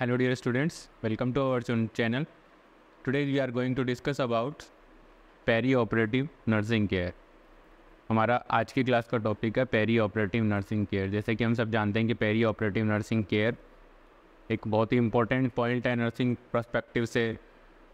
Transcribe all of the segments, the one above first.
Hello students welcome to welcome चुन channel today we are going to discuss about peri operative nursing care हमारा आज की class का topic है peri operative nursing care जैसे कि हम सब जानते हैं कि पेरी ऑपरेटिव नर्सिंग केयर एक बहुत ही इंपॉर्टेंट पॉइंट है नर्सिंग प्रस्पेक्टिव से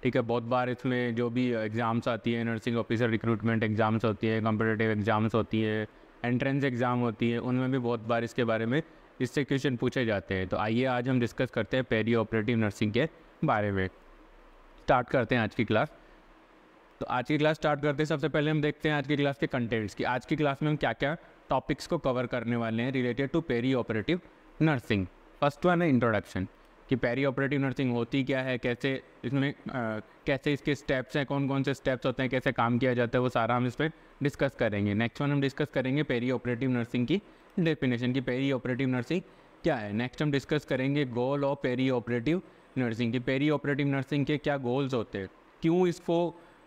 ठीक है बहुत बार इसमें जो भी एग्ज़ाम्स आती है नर्सिंग ऑफिसर रिक्रूटमेंट एग्ज़ाम्स होती है कॉम्पिटेटिव एग्ज़ाम्स होती है एंट्रेंस एग्ज़ाम होती है उनमें भी बहुत बार इसके बारे में इससे क्वेश्चन पूछे जाते हैं तो आइए आज हम डिस्कस करते हैं पेरी ऑपरेटिव नर्सिंग के बारे में स्टार्ट करते हैं आज की क्लास तो आज की क्लास स्टार्ट करते हैं सबसे पहले हम देखते हैं आज की क्लास के कंटेंट्स की आज की क्लास में हम क्या क्या टॉपिक्स को कवर करने वाले हैं related to peri operative nursing first one है इंट्रोडक्शन कि पेरी ऑपरेटिव नर्सिंग होती क्या है कैसे इसमें आ, कैसे इसके स्टेप्स हैं कौन कौन से स्टेप्स होते हैं कैसे काम किया जाता है वो सारा हम इस पर डिस्कस करेंगे नेक्स्ट वन हम डिस्कस करेंगे पेरी ऑपरेटिव नर्सिंग की डेफिनेशन की पेरी ऑपरेटिव नर्सिंग क्या है नेक्स्ट हम डिस्कस करेंगे goal of peri operative nursing की पेरी ऑपरेटिव नर्सिंग के क्या गोल्स होते हैं क्यों इसको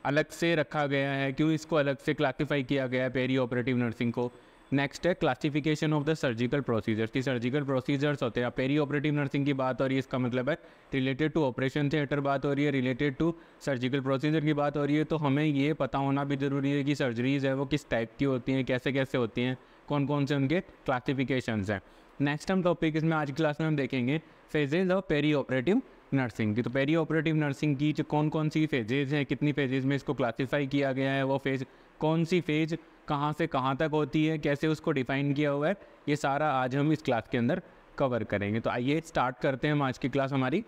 अलग से रखा गया है क्यों इसको अलग से क्लासीफाई किया गया है पेरी ऑपरेटिव नर्सिंग को नेक्स्ट है classification of the surgical procedures की सर्जिकल प्रोसीजर्स होते हैं पेरी ऑपरेटिव नर्सिंग की बात हो रही है इसका मतलब है रिलेटेड टू ऑपरेशन थिएटर बात हो रही है रिलेटेड टू सर्जिकल प्रोसीजर की बात हो रही है तो हमें ये पता होना भी ज़रूरी है कि सर्जरीज़ है वो किस टाइप की होती हैं कैसे कैसे होती हैं कौन कौन से उनके क्लासिफिकेशन हैं नेक्स्ट हम टॉपिक इसमें आज की क्लास में हम देखेंगे phases of peri operative nursing की तो पेरी ऑपरेटिव नर्सिंग की जो कौन कौन सी फेजेज हैं कितनी फेजेज में इसको क्लासीफाई किया गया है वो फेज कौन सी फेज कहाँ से कहाँ तक होती है कैसे उसको डिफाइन किया हुआ है ये सारा आज हम इस क्लास के अंदर कवर करेंगे तो आइए स्टार्ट करते हैं हम आज की क्लास हमारी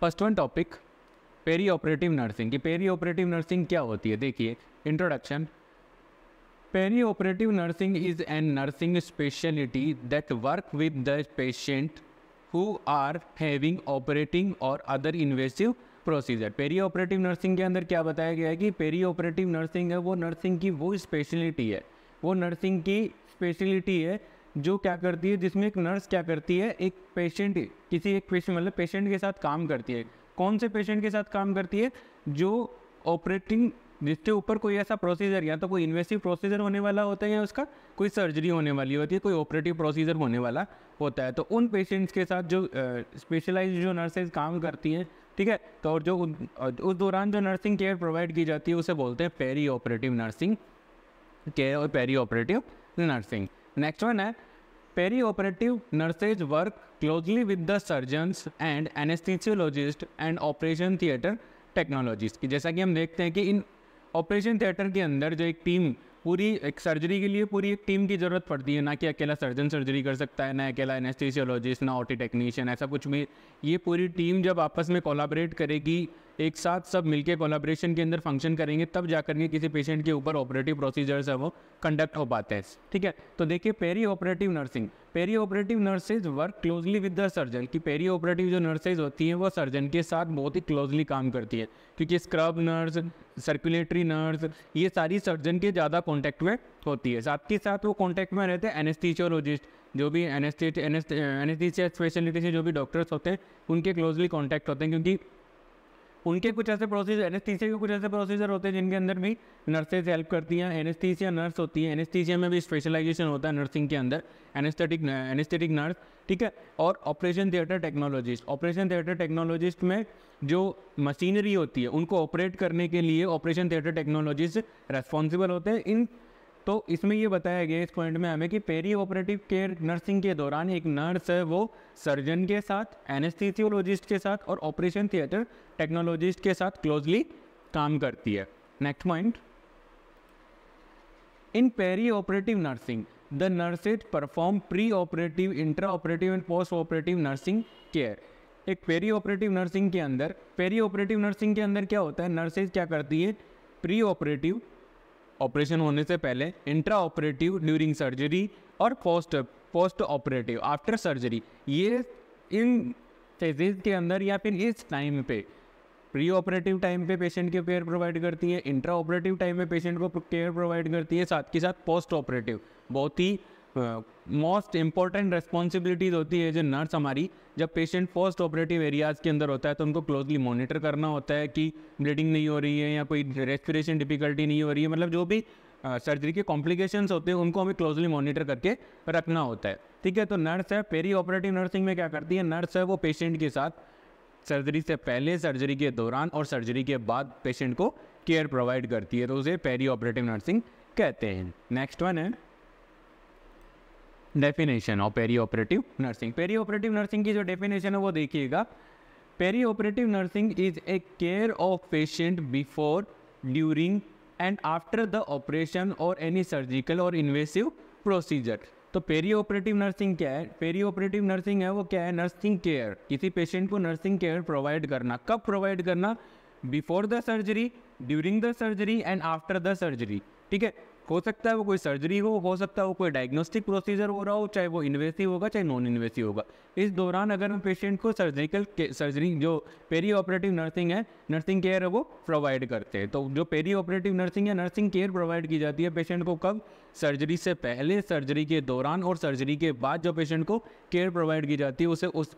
first one topic peri operative nursing की पेरी ऑपरेटिव नर्सिंग क्या होती है देखिए introduction peri operative nursing is an nursing specialty that work with the patient who are having operating और other invasive procedure peri operative nursing के अंदर क्या बताया गया है कि पेरी ऑपरेटिव नर्सिंग है वो नर्सिंग की वो स्पेशलिटी है वो नर्सिंग की स्पेशलिटी है जो क्या करती है जिसमें एक नर्स क्या करती है एक पेशेंट किसी एक पेशेंट मतलब पेशेंट के साथ काम करती है कौन से पेशेंट के साथ काम करती है जो ऑपरेटिंग जिसके ऊपर कोई ऐसा प्रोसीजर या तो कोई इन्वेस्टिव प्रोसीजर होने वाला होता है या उसका कोई सर्जरी होने वाली होती है कोई ऑपरेटिव प्रोसीजर होने वाला होता है तो उन पेशेंट्स के साथ जो स्पेशलाइज जो नर्सेज काम करती हैं ठीक है तो और जो उस दौरान जो नर्सिंग केयर प्रोवाइड की जाती है उसे बोलते हैं पेरी ऑपरेटिव नर्सिंग केयर और peri operative nursing next one है perioperative nurses work closely with the surgeons and anaesthesiologist and operation theatre की जैसा कि हम देखते हैं कि इन ऑपरेशन थिएटर के अंदर जो एक टीम पूरी एक सर्जरी के लिए पूरी एक टीम की ज़रूरत पड़ती है ना कि अकेला सर्जन सर्जरी कर सकता है ना अकेला एनेस्थेसियोलॉजिस्ट ना ऑटी टेक्नीशियन ऐसा कुछ भी ये पूरी टीम जब आपस में कोलाबरेट करेगी एक साथ सब मिलके कोलाब्रेशन के अंदर फंक्शन करेंगे तब जाकर के किसी पेशेंट के ऊपर ऑपरेटिव प्रोसीजर्स है वो कंडक्ट हो पाते हैं ठीक है तो देखिए peri operative nursing perioperative nurses work closely with the surgeon की पेरी ऑपरेटिव जो नर्सेज होती हैं वो सर्जन के साथ बहुत ही क्लोजली काम करती है क्योंकि स्क्रब नर्स सर्कुलेटरी नर्स ये सारी सर्जन के ज़्यादा कॉन्टैक्ट में होती है साथ के साथ वो कॉन्टैक्ट में रहते हैं एनेस्थीशियोलॉजिस्ट जो भी एनेस्थी स्पेशलिटी से जो भी डॉक्टर्स होते हैं उनके क्लोजली कॉन्टैक्ट होते हैं क्योंकि उनके कुछ ऐसे प्रोसीजर एन के कुछ ऐसे प्रोसीजर होते हैं जिनके अंदर भी नर्सेज हेल्प करती हैं एनस्थीसिया नर्स होती है एनस्थीसिया में भी स्पेशलाइजेशन होता है नर्सिंग के अंदर एनेस्थेटिक एनेस्थेटिक नर्स ठीक है और operation theatre technologist operation theatre technologist में जो मशीनरी होती है उनको ऑपरेट करने के लिए ऑपरेशन थिएटर टेक्नोलॉजिस्ट रेस्पॉन्सिबल होते हैं इन तो इसमें ये बताया गया इस पॉइंट में हमें कि पेरी ऑपरेटिव केयर नर्सिंग के दौरान एक नर्स है वो सर्जन के साथ एनेस्थीसियोलॉजिस्ट के साथ और ऑपरेशन थिएटर टेक्नोलॉजिस्ट के साथ क्लोजली काम करती है next point in peri operative nursing the nurses perform preoperative intraoperative and postoperative nursing care एक पेरी ऑपरेटिव नर्सिंग के अंदर पेरी ऑपरेटिव नर्सिंग के अंदर क्या होता है नर्सेज क्या करती है प्री ऑपरेटिव ऑपरेशन होने से पहले इंट्रा ऑपरेटिव ड्यूरिंग सर्जरी और post postoperative after surgery ये इन फेजेज के अंदर या फिर इस टाइम पे प्री ऑपरेटिव टाइम पे पेशेंट को केयर प्रोवाइड करती है इंट्रा ऑपरेटिव टाइम में पेशेंट को केयर प्रोवाइड करती है साथ के साथ पोस्ट ऑपरेटिव बहुत ही मोस्ट इंपॉर्टेंट रेस्पॉन्सिबिलिटीज़ होती है जो नर्स हमारी जब पेशेंट पोस्ट ऑपरेटिव एरियाज़ के अंदर होता है तो उनको क्लोजली मॉनिटर करना होता है कि ब्लीडिंग नहीं हो रही है या कोई रेस्पिरेशन डिफिकल्टी नहीं हो रही है मतलब जो भी सर्जरी के कॉम्प्लिकेशंस होते हैं उनको हमें क्लोजली मॉनिटर करके रखना होता है ठीक है तो नर्स है पेरी ऑपरेटिव नर्सिंग में क्या करती है नर्स है वो पेशेंट के साथ सर्जरी से पहले सर्जरी के दौरान और सर्जरी के बाद पेशेंट को केयर प्रोवाइड करती है तो उसे पेरी ऑपरेटिव नर्सिंग कहते हैं नेक्स्ट वन है definition of peri operative nursing peri operative nursing की जो डेफिनेशन है वो देखिएगा peri operative nursing is a care of patient before during and after the operation और एनी सर्जिकल और इन्वेसिव प्रोसीजर तो पेरी ऑपरेटिव नर्सिंग क्या है पेरी ऑपरेटिव नर्सिंग है वो क्या है नर्सिंग केयर किसी पेशेंट को नर्सिंग केयर प्रोवाइड करना कब प्रोवाइड करना before the surgery during the surgery and after the surgery ठीक है हो सकता है वो कोई सर्जरी हो हो सकता है वो कोई डायग्नोस्टिक प्रोसीजर हो रहा हो चाहे वो इन्वेसिव होगा चाहे नॉन इन्वेसिव होगा इस दौरान अगर हम पेशेंट को सर्जिकल सर्जरी जो पेरी ऑपरेटिव नर्सिंग है नर्सिंग केयर है वो प्रोवाइड करते हैं तो जो पेरी ऑपरेटिव नर्सिंग है नर्सिंग केयर प्रोवाइड की जाती है पेशेंट को कब सर्जरी से पहले सर्जरी के दौरान और सर्जरी के बाद जो पेशेंट को केयर प्रोवाइड की जाती है उसे उस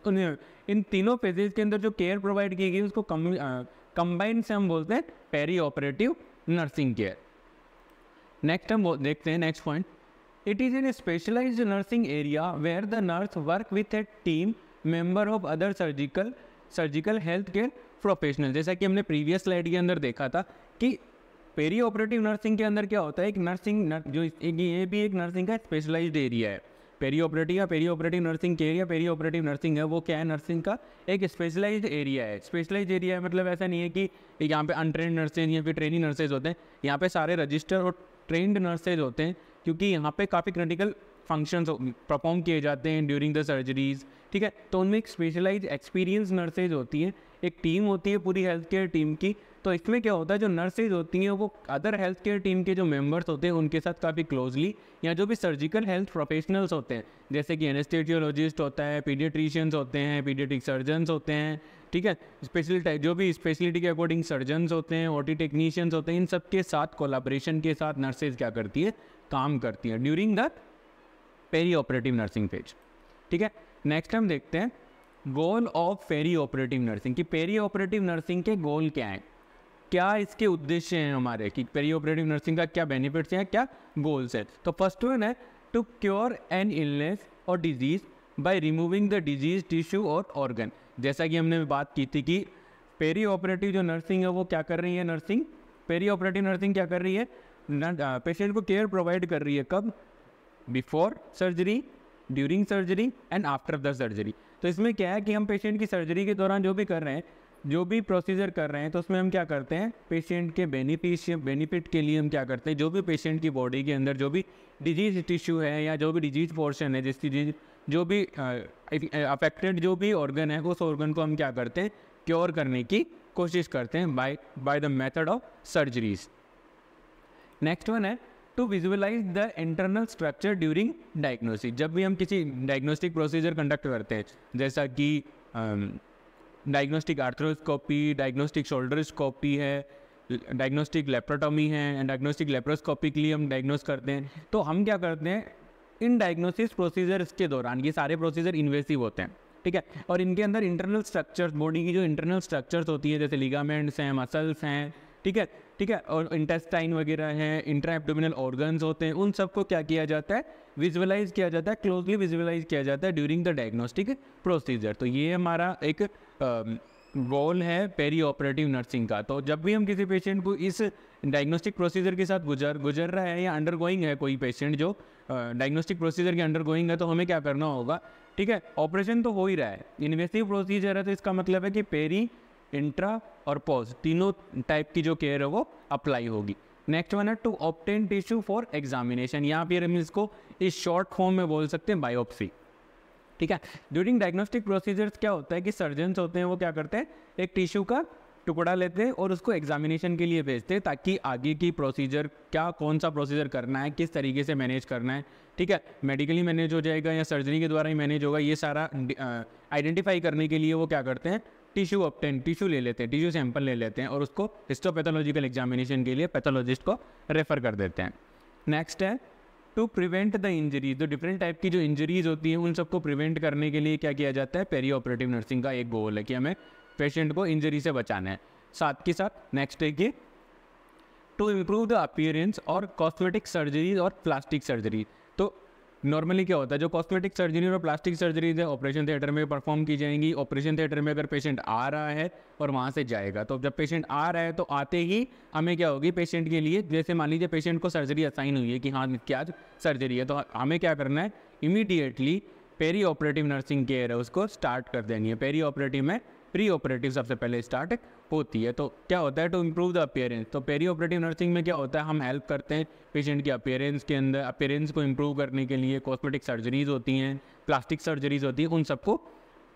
इन तीनों फेजेज के अंदर जो केयर प्रोवाइड की गई उसको कम्बाइंड से हम बोलते हैं peri operative nursing care next हम देखते हैं next point it is in specialize nursing area where the nurse work with a team member of other surgical surgical health care professional जैसा कि हमने प्रीवियस स्लाइड के अंदर देखा था कि पेरी ऑपरेटिव नर्सिंग के अंदर क्या होता है एक नर्सिंग जो एक ये भी एक नर्सिंग का स्पेशलाइज्ड एरिया है पेरी ऑपरेटिव या पेरी ऑपरेटिव नर्सिंग के एरिया पेरी ऑपरेटिव नर्सिंग है वो क्या है नर्सिंग का एक स्पेशलाइज्ड एरिया है स्पेशलाइज एरिया मतलब ऐसा नहीं है कि यहाँ पे अनट्रेन नर्सेज या फिर ट्रेनिंग नर्सेज होते हैं यहाँ पे सारे रजिस्टर और ट्रेंड नर्सेज होते हैं क्योंकि यहाँ पे काफ़ी क्रिटिकल फंक्शंस परफॉर्म किए जाते हैं ड्यूरिंग द सर्जरीज ठीक है तो उनमें एक स्पेशलाइज एक्सपीरियंस नर्सेज होती है एक टीम होती है पूरी हेल्थ केयर टीम की तो इसमें क्या होता है जो नर्सेज होती हैं वो अदर हेल्थ केयर टीम के जो मेम्बर्स होते हैं उनके साथ काफ़ी क्लोजली या जो भी सर्जिकल हेल्थ प्रोफेशनल्स होते हैं जैसे कि एनेस्टेटियोलॉजिस्ट होता है पीडियट्रिशियंस होते हैं पीडियटिक सर्जन्स होते हैं ठीक है स्पेशल जो भी स्पेशलिटी के अकॉर्डिंग सर्जन्स होते हैं ओटी टेक्नीशियंस होते हैं इन सब के साथ कोलाब्रेशन के साथ नर्सेज क्या करती है काम करती है during the peri operative nursing phase ठीक है नेक्स्ट हम देखते हैं goal of peri operative nursing कि पेरी ऑपरेटिव नर्सिंग के गोल क्या हैं क्या इसके उद्देश्य हैं हमारे कि पेरी ऑपरेटिव नर्सिंग का क्या बेनिफिट्स हैं क्या गोल्स हैं तो फर्स्ट वन है टू क्योर एन इलनेस और disease by removing the disease tissue और ऑर्गन जैसा कि हमने बात की थी कि पेरी ऑपरेटिव जो नर्सिंग है वो क्या कर रही है नर्सिंग पेरी ऑपरेटिव नर्सिंग क्या कर रही है पेशेंट को केयर प्रोवाइड कर रही है कब before surgery during surgery and after the surgery तो इसमें क्या है कि हम पेशेंट की सर्जरी के दौरान जो भी कर रहे हैं जो भी प्रोसीजर कर रहे हैं तो उसमें हम क्या करते हैं पेशेंट के बेनिफिशिय बेनिफिट के लिए हम क्या करते हैं जो भी पेशेंट की बॉडी के अंदर जो भी डिजीज टिश्यू है या जो भी डिजीज पोर्शन है जिस डिजीज जो भी अफेक्टेड uh, uh, जो भी ऑर्गन है उस ऑर्गन को हम क्या करते हैं क्योर करने की कोशिश करते हैं by by the method of surgeries next one है to visualize the internal structure during diagnosis जब भी हम किसी डायग्नोस्टिक प्रोसीजर कंडक्ट करते हैं जैसा कि um, diagnostic arthroscopy diagnostic shoulderscopy है डायग्नोस्टिक लेप्रोटोमी है एंड डायग्नोस्टिक लेप्रोस्कोपी के लिए हम डायग्नोस करते हैं तो हम क्या करते हैं इन डायग्नोसिस प्रोसीजर्स के दौरान ये सारे प्रोसीजर इन्वेसिव होते हैं ठीक है और इनके अंदर इंटरनल स्ट्रक्चर्स बॉडी की जो इंटरनल स्ट्रक्चर्स होती है जैसे लिगामेंट्स हैं मसल्स हैं ठीक है ठीक है और इंटेस्टाइन वगैरह हैं इंट्रा एब्डोमिनल ऑर्गन्स होते हैं उन सबको क्या किया जाता है विजुअलाइज किया जाता है क्लोजली विजुअलाइज किया जाता है ड्यूरिंग द डायग्नोस्टिक प्रोसीजर तो ये हमारा एक रोल है पेरी ऑपरेटिव नर्सिंग का तो जब भी हम किसी पेशेंट को इस डायग्नोस्टिक प्रोसीजर के साथ गुजर गुजर रहा है या अंडर गोइंग है कोई पेशेंट जो डायग्नोस्टिक प्रोसीजर के अंडर गोइंग है तो हमें क्या करना होगा ठीक है ऑपरेशन तो हो ही रहा है इन्वेस्टिव प्रोसीजर है तो इसका मतलब है कि पेरी इंट्रा और पॉज तीनों टाइप की जो केयर है वो अप्लाई होगी नेक्स्ट वन है to obtain tissue for examination यहाँ पे हम इसको इस शॉर्ट फॉर्म में बोल सकते हैं बायोप्सी ठीक है ड्यूरिंग डायग्नोस्टिक प्रोसीजर्स क्या होता है कि सर्जन्स होते हैं वो क्या करते हैं एक टिश्यू का टुकड़ा लेते हैं और उसको एग्जामिनेशन के लिए भेजते हैं ताकि आगे की प्रोसीजर क्या कौन सा प्रोसीजर करना है किस तरीके से मैनेज करना है ठीक है मेडिकली मैनेज हो जाएगा या सर्जरी के द्वारा ही मैनेज होगा ये सारा आइडेंटिफाई करने के लिए वो क्या करते हैं टिश्यू ऑप्टेन टिश्यू ले लेते हैं टिश्यू सैंपल ले लेते हैं और उसको हिस्टोपैथोलॉजिकल एग्जामिनेशन के लिए पैथोलॉजिस्ट को रेफ़र कर देते हैं नेक्स्ट है टू प्रिवेंट द इंजरीज जो डिफरेंट टाइप की जो इंजरीज होती हैं उन सबको प्रिवेंट करने के लिए क्या किया जाता है पेरी ऑपरेटिव नर्सिंग का एक गोल है कि हमें पेशेंट को इंजरी से बचाना है साथ के साथ नेक्स्ट है कि टू इम्प्रूव द अपीयरेंस और कॉस्मेटिक सर्जरीज और प्लास्टिक सर्जरीज नॉर्मली क्या होता है जो कॉस्मेटिक सर्जरी और प्लास्टिक सर्जरीज है ऑपरेशन थिएटर में परफॉर्म की जाएंगी ऑपरेशन थिएटर में अगर पेशेंट आ रहा है और वहाँ से जाएगा तो जब पेशेंट आ रहा है तो आते ही हमें क्या होगी पेशेंट के लिए जैसे मान लीजिए पेशेंट को सर्जरी असाइन हुई है कि हाँ क्या सर्जरी है तो हमें क्या करना है immediately peri operative nursing care है उसको स्टार्ट कर देनी है पेरी ऑपरेटिव में प्री ऑपरेटिव सबसे पहले स्टार्ट होती है तो क्या होता है टू इम्प्रूव द अपेयरेंस तो पेरी ऑपरेटिव नर्सिंग में क्या होता है हम हेल्प करते हैं पेशेंट की अपेयरेंस के अंदर अपेयरेंस को इम्प्रूव करने के लिए कॉस्मेटिक सर्जरीज होती हैं प्लास्टिक सर्जरीज होती हैं उन सबको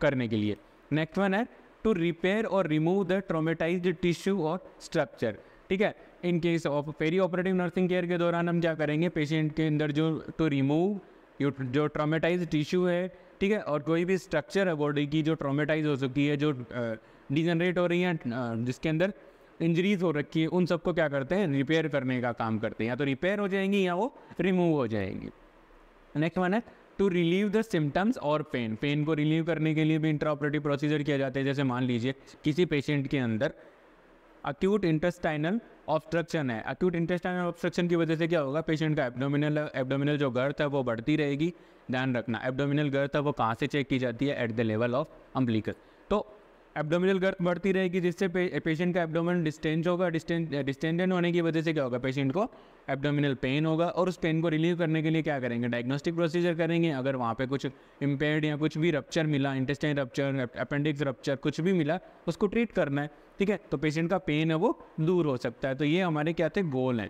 करने के लिए नेक्स्ट वन है टू रिपेयर और रिमूव द ट्रोमेटाइज टिश्यू और स्ट्रक्चर ठीक है in case of peri operative nursing care के दौरान हम क्या करेंगे पेशेंट के अंदर जो टू रिमूव जो ट्रोमेटाइज टिश्यू है ठीक है और कोई भी स्ट्रक्चर है बॉडी की जो ट्रोमेटाइज हो चुकी है जो डिजनरेट हो रही है जिसके अंदर इंजरीज हो रखी है उन सबको क्या करते हैं रिपेयर करने का काम करते हैं या तो रिपेयर हो जाएंगी या वो रिमूव हो जाएंगी नेक्स्ट वन है टू रिलीव द सिम्टम्स और पेन पेन को रिलीव करने के लिए भी इंट्राऑपरेटिव प्रोसीजर किया जाता है जैसे मान लीजिए किसी पेशेंट के अंदर अक्यूट इंटेस्टाइनल ऑब्स्ट्रक्शन है अक्यूट इंटेस्टाइनल ऑब्स्ट्रक्शन की वजह से क्या होगा पेशेंट का एब्डोमिनल एब्डोमिनल जो गर्थ है वो बढ़ती रहेगी ध्यान रखना एब्डोमिनल गर्थ है वो कहाँ से चेक की जाती है at the level of umbilicus तो एब्डोमिनल गर्थ बढ़ती रहेगी जिससे पे, पेशेंट का एब्डोमिन डिस्टेंज होगा डिस्टेंडेंट होने की वजह से क्या होगा पेशेंट को एब्डोमिनल पेन होगा और उस पेन को रिलीव करने के लिए क्या करेंगे डायग्नोस्टिक प्रोसीजर करेंगे अगर वहाँ पे कुछ इम्पेयर्ड या कुछ भी रप्चर मिला इंटेस्टाइन रप्चर अपेंडिक्स रप्चर कुछ भी मिला उसको ट्रीट करना है ठीक है तो पेशेंट का पेन है वो दूर हो सकता है तो ये हमारे क्या थे गोल हैं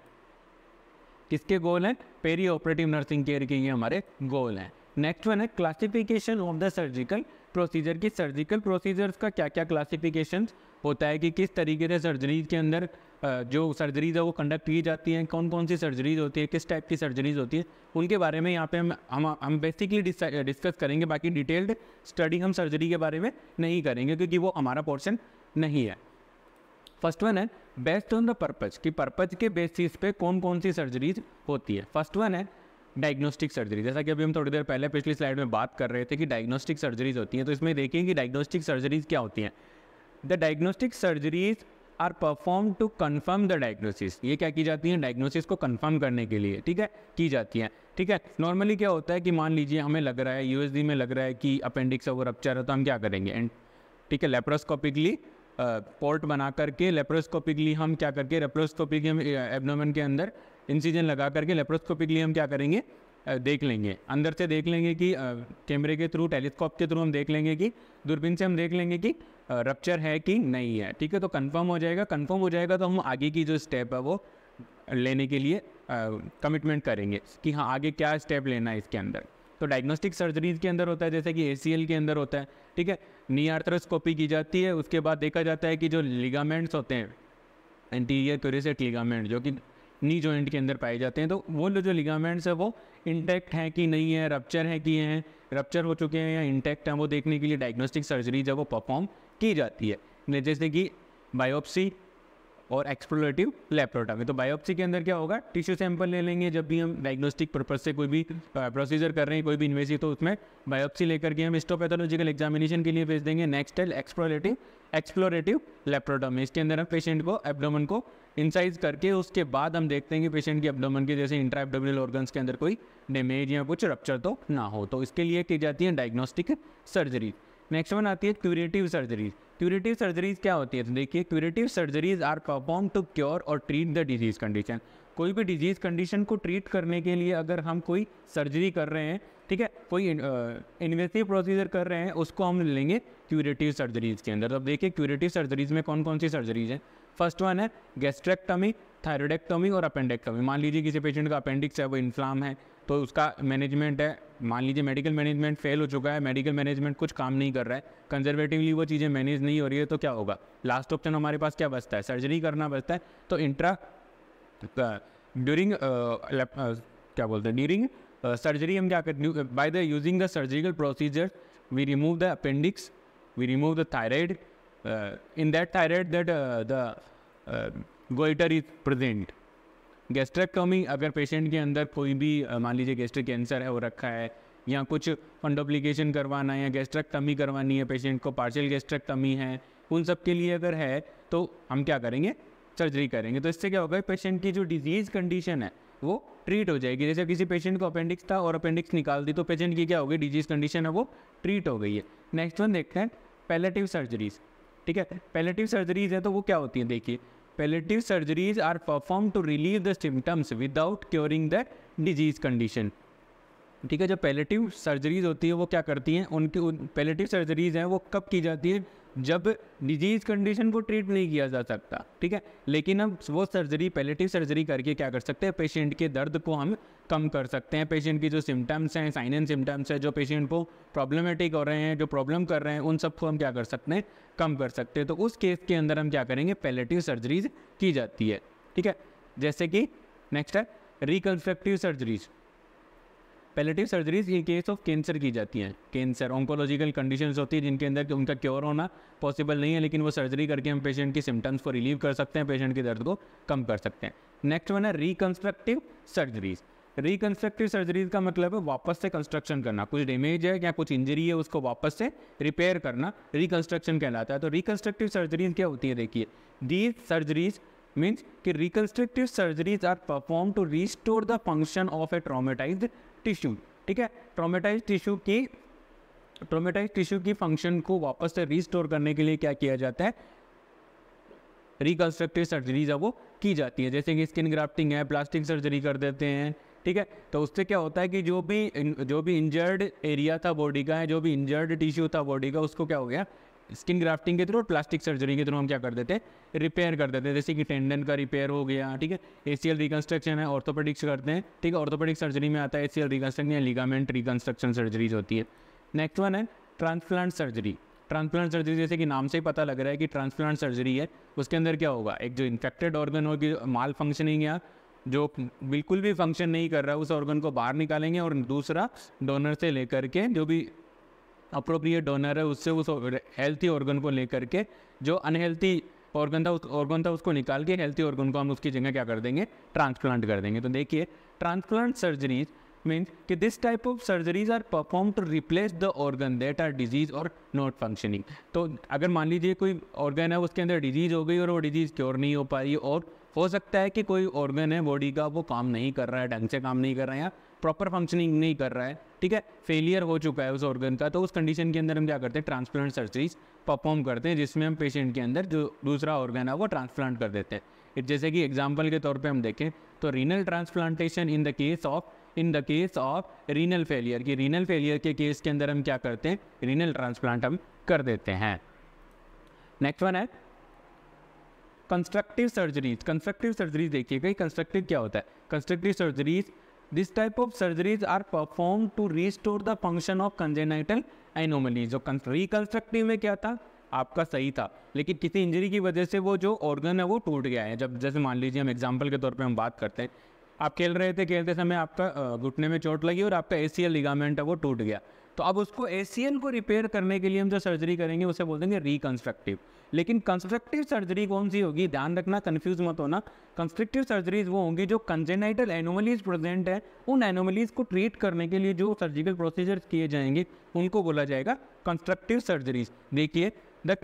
किसके गोल हैं पेरी ऑपरेटिव नर्सिंग केयर के ये हमारे गोल हैं नेक्स्ट वन है classification of the surgical procedure की सर्जिकल प्रोसीजर्स का क्या क्या क्लासिफिकेशन होता है कि किस तरीके से सर्जरीज के अंदर जो सर्जरीज है वो कंडक्ट की जाती हैं कौन कौन सी सर्जरीज होती है किस टाइप की सर्जरीज होती है उनके बारे में यहाँ पे हम हम हम बेसिकली डिस्कस करेंगे बाकी डिटेल्ड स्टडी हम सर्जरी के बारे में नहीं करेंगे क्योंकि वो हमारा पोर्शन नहीं है फर्स्ट वन है बेस्ट ऑन द पर्पज कि पर्पज के बेसिस पे कौन कौन सी सर्जरीज होती है फर्स्ट वन है डायग्नोस्टिक सर्जरी जैसा कि अभी हम थोड़ी देर पहले पिछली स्लाइड में बात कर रहे थे कि डायग्नोस्टिक सर्जरीज होती हैं तो इसमें देखें कि डायग्नोस्टिक सर्जरीज क्या होती हैं the diagnostic surgeries are perform to confirm the diagnosis ये क्या की जाती है डायग्नोसिस को कन्फर्म करने के लिए ठीक है की जाती है ठीक है नॉर्मली क्या होता है कि मान लीजिए हमें लग रहा है यू में लग रहा है कि अपेंडिक्स अगर अपचार है तो हम क्या करेंगे एंड ठीक है लेप्रोस्कोपिकली पोर्ट बना करके लेप्रोस्कोपिकली हम क्या करके लेप्रोस्कोपिक एबनोमन के अंदर इंसीजन लगा करके लेप्रोस्कोपिकली हम क्या करेंगे देख लेंगे अंदर से देख लेंगे कि कैमरे के थ्रू टेलीस्कोप के थ्रू हम देख लेंगे कि दूरबीन से हम देख लेंगे कि रप्चर है कि नहीं है ठीक है तो कंफर्म हो जाएगा कंफर्म हो जाएगा तो हम आगे की जो स्टेप है वो लेने के लिए कमिटमेंट करेंगे कि हाँ आगे क्या स्टेप लेना है इसके अंदर तो डायग्नोस्टिक सर्जरीज के अंदर होता है जैसे कि ए के अंदर होता है ठीक है नी आर्थ्रोस्कोपी की जाती है उसके बाद देखा जाता है कि जो लिगामेंट्स होते हैं एंटीरियर क्यूरियसेट लिगामेंट जो कि नी जॉइंट के अंदर पाए जाते हैं तो वो जो लिगामेंट्स है वो इंटैक्ट हैं कि नहीं है रप्चर है कि हैं रप्चर हो चुके हैं या इंटैक्ट हैं वो देखने के लिए डायग्नोस्टिक सर्जरी जब वो परफॉर्म की जाती है जैसे कि बायोप्सी और एक्सप्लोरेटिव लेप्रोटॉमी तो बायोप्सी के अंदर क्या होगा टिश्यू सैंपल ले लेंगे जब भी हम डायग्नोस्टिक पर्पज से कोई भी प्रोसीजर कर रहे हैं कोई भी इन्वेसिव तो उसमें बायोप्सी लेकर के हम स्टोपैथोलॉजिकल एग्जामिनेशन के लिए भेज देंगे नेक्स्ट है एक्सप्लोरेटिव एक्सप्लोरेटिव लेप्रोटॉमी इसके अंदर हम पेशेंट को एबडोमन को इंसाइज करके उसके बाद हम देखते हैं कि पेशेंट की एब्डोमन के जैसे इंट्रा एब्डोमिनल ऑर्गन्स के अंदर कोई डैमेज या कुछ रप्चर तो ना हो तो इसके लिए की जाती है डायग्नोस्टिक सर्जरी नेक्स्ट वन आती है क्यूरेटिव सर्जरीज क्यूरेटिव सर्जरीज क्या होती है तो देखिए curative surgeries are perform to cure और ट्रीट द डिजीज़ कंडीशन कोई भी डिजीज़ कंडीशन को ट्रीट करने के लिए अगर हम कोई सर्जरी कर रहे हैं ठीक है कोई इन्वेस्टिव प्रोसीजर कर रहे हैं उसको हम लेंगे क्यूरेटिव सर्जरीज के अंदर तो अब देखिए क्यूरेटिव सर्जरीज में कौन कौन सी सर्जरीज हैं फर्स्ट वन है गैस्ट्रेक्टमी थायरोडेक्टमी और अपेंडेक्टोमी मान लीजिए किसी पेशेंट का अपेंडिक्स है वो इन्फ्लाम है तो उसका मैनेजमेंट है मान लीजिए मेडिकल मैनेजमेंट फेल हो चुका है मेडिकल मैनेजमेंट कुछ काम नहीं कर रहा है कंजर्वेटिवली वो चीज़ें मैनेज नहीं हो रही है तो क्या होगा लास्ट ऑप्शन हमारे पास क्या बचता है सर्जरी करना बचता है तो इंट्रा ड्यूरिंग क्या बोलते हैं ड्यूरिंग सर्जरी हम क्या करते by the using the surgical procedure we remove the appendix we remove the thyroid Uh, in that thyroid that uh, the uh, goiter is present कमी अगर पेशेंट के अंदर कोई भी मान लीजिए गैस्ट्रिक कैंसर है वो रखा है या कुछ फंडोप्लीकेशन करवाना है या कमी करवानी है पेशेंट को पार्शियल कमी है उन सब के लिए अगर है तो हम क्या करेंगे सर्जरी करेंगे तो इससे क्या होगा पेशेंट की जो डिजीज़ कंडीशन है वो ट्रीट हो जाएगी जैसे किसी पेशेंट को अपेंडिक्स था और अपेंडिक्स निकाल दी तो पेशेंट की क्या होगी डिजीज़ कंडीशन है वो ट्रीट हो गई है नेक्स्ट वन देखते हैं पैलेटिव सर्जरीज ठीक है पैलेटिव सर्जरीज है तो वो क्या होती है देखिए palliative surgeries are perform to relieve the symptoms without curing the disease condition ठीक है जो पैलेटिव सर्जरीज होती है वो क्या करती हैं उनकी पैलेटिव सर्जरीज हैं वो कब की जाती है जब डिजीज कंडीशन को ट्रीट नहीं किया जा सकता ठीक है लेकिन हम वो सर्जरी पैलेटिव सर्जरी करके क्या कर सकते हैं पेशेंट के दर्द को हम कम कर सकते हैं पेशेंट की जो सिम्टम्स हैं साइन एंड सिम्टम्स हैं जो पेशेंट को प्रॉब्लमेटिक हो रहे हैं जो प्रॉब्लम कर रहे हैं उन सबको हम क्या कर सकते हैं कम कर सकते हैं तो उस केस के अंदर हम क्या करेंगे पैलेटिव सर्जरीज की जाती है ठीक है जैसे कि नेक्स्ट है reconstructive surgeries palliative surgeries in case of cancer की जाती हैं कैंसर ऑन्कोलॉजिकल कंडीशन होती है जिनके अंदर उनका क्योर होना पॉसिबल नहीं है लेकिन वो सर्जरी करके हम पेशेंट की सिम्टम्स को रिलीव कर सकते हैं पेशेंट के दर्द को कम कर सकते हैं नेक्स्ट वन है रिकन्स्ट्रक्टिव सर्जरीज रिकन्स्ट्रक्टिव सर्जरीज का मतलब है वापस से कंस्ट्रक्शन करना कुछ डैमेज है या कुछ इंजरी है उसको वापस से रिपेयर करना रिकन्स्ट्रक्शन कहलाता है तो रिकन्स्ट्रक्टिव सर्जरीज क्या होती है देखिए दीज सर्जरीज मीन्स कि reconstructive surgeries are perform to restore the function of a traumatize tissue ठीक है ट्रोमेटाइज टिश्यू की ट्रोमेटाइज टिश्यू की फंक्शन को वापस से रिस्टोर करने के लिए क्या किया जाता है रिकंस्ट्रक्टिव सर्जरीज है वो की जाती है जैसे कि स्किन ग्राफ्टिंग है प्लास्टिक सर्जरी कर देते हैं ठीक है तो उससे क्या होता है कि जो भी जो भी इंजर्ड एरिया था बॉडी का है जो भी इंजर्ड टिश्यू था बॉडी का उसको क्या हो गया स्किन ग्राफ्टिंग के थ्रू और प्लास्टिक सर्जरी के थ्रू हम क्या कर देते हैं रिपेयर कर देते हैं जैसे कि टेंडन का रिपेयर हो गया ठीक है ए एल रिकन्स्ट्रक्शन है ऑर्थोपेडिक्स करते हैं ठीक है ऑर्थोपेडिक सर्जरी में आता है ए सी एल रिकन्स्ट्रक्शन या लिगामेंट रिकन्स्ट्रक्शन सर्जरीज होती है नेक्स्ट वन है ट्रांसप्लांट सर्जरी ट्रांसप्लांट सर्जरी जैसे कि नाम से ही पता लग रहा है कि ट्रांसप्लांट सर्जरी है उसके अंदर क्या होगा एक जो इन्फेक्टेड ऑर्गन होगी माल फंक्शनिंग या जो बिल्कुल भी फंक्शन नहीं कर रहा है उस ऑर्गन को बाहर निकालेंगे और दूसरा डोनर से लेकर के जो भी अप्रोप्रिएट डोनर है उससे उस हेल्थी ऑर्गन को लेकर के जो अनहेल्थी ऑर्गन था उस ऑर्गन था उसको निकाल के हेल्थी ऑर्गन को हम उसकी जगह क्या कर देंगे ट्रांसप्लांट कर देंगे तो देखिए ट्रांसप्लांट सर्जरीज मीन्स कि this type of surgeries are perform to replace the organ that are disease और नॉट फंक्शनिंग तो अगर मान लीजिए कोई ऑर्गन है उसके अंदर डिजीज हो गई और वो डिजीज़ क्योर नहीं हो पा रही और हो सकता है कि कोई ऑर्गन है बॉडी का वो काम नहीं कर रहा है ढंग से काम नहीं कर रहा है या प्रॉपर फंक्शनिंग नहीं कर रहा है ठीक है फेलियर हो चुका है उस ऑर्गन का तो उस कंडीशन के अंदर हम क्या करते हैं ट्रांसप्लांट सर्जरीज परफॉर्म करते हैं जिसमें हम पेशेंट के अंदर जो दूसरा ऑर्गन है वो ट्रांसप्लांट कर देते हैं जैसे कि एग्जाम्पल के तौर पर हम देखें तो renal transplantation in the case of in the case of renal failure कि रीनल फेलियर के केस के अंदर हम क्या करते हैं रीनल ट्रांसप्लांट हम कर देते हैं नेक्स्ट वन है कंस्ट्रक्टिव सर्जरीज कंस्ट्रक्टिव सर्जरीज देखिए कंस्ट्रक्टिव क्या होता है constructive surgeries this type of surgeries are perform to restore the function of congenital anomaly जो रिकन्स्ट्रक्टिव में क्या था आपका सही था लेकिन किसी इंजरी की वजह से वो जो ऑर्गन है वो टूट गया है जब जैसे मान लीजिए हम एग्जाम्पल के तौर पर हम बात करते हैं आप खेल रहे थे खेलते समय आपका घुटने में चोट लगी और आपका ए सी एल लिगामेंट है वो टूट गया तो अब उसको ए को रिपेयर करने के लिए हम जो सर्जरी करेंगे उसे बोल देंगे रिकन्स्ट्रक्टिव लेकिन कंस्ट्रक्टिव सर्जरी कौन सी होगी ध्यान रखना कन्फ्यूज मत होना कंस्ट्रक्टिव सर्जरीज वो होंगी जो कंजेनाइटल एनोमलीज प्रेजेंट है उन एनोमलीज को ट्रीट करने के लिए जो सर्जिकल प्रोसीजर्स किए जाएंगे उनको बोला जाएगा कंस्ट्रक्टिव सर्जरीज देखिए द